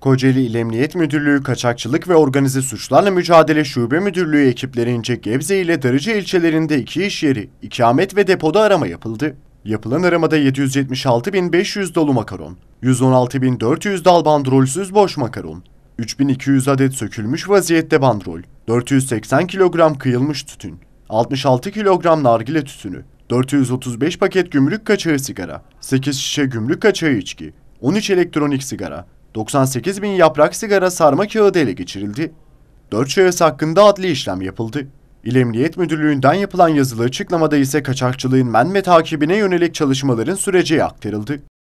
Kocaeli İl Emniyet Müdürlüğü Kaçakçılık ve Organize Suçlarla Mücadele Şube Müdürlüğü ekiplerince Gebze ile Darıca ilçelerinde iki iş yeri, ikamet ve depoda arama yapıldı. Yapılan aramada 776.500 dolu makaron, 116.400 dal bandrolsüz boş makaron, 3.200 adet sökülmüş vaziyette bandrol, 480 kilogram kıyılmış tütün, 66 kilogram nargile tütünü, 435 paket gümrük kaçağı sigara, 8 şişe gümrük kaçağı içki, 13 elektronik sigara, 98 bin yaprak sigara sarma kağıdı ele geçirildi. 4 şahıs hakkında adli işlem yapıldı. İl Emniyet Müdürlüğü'nden yapılan yazılı açıklamada ise kaçakçılığın men ve takibine yönelik çalışmaların süreci aktarıldı.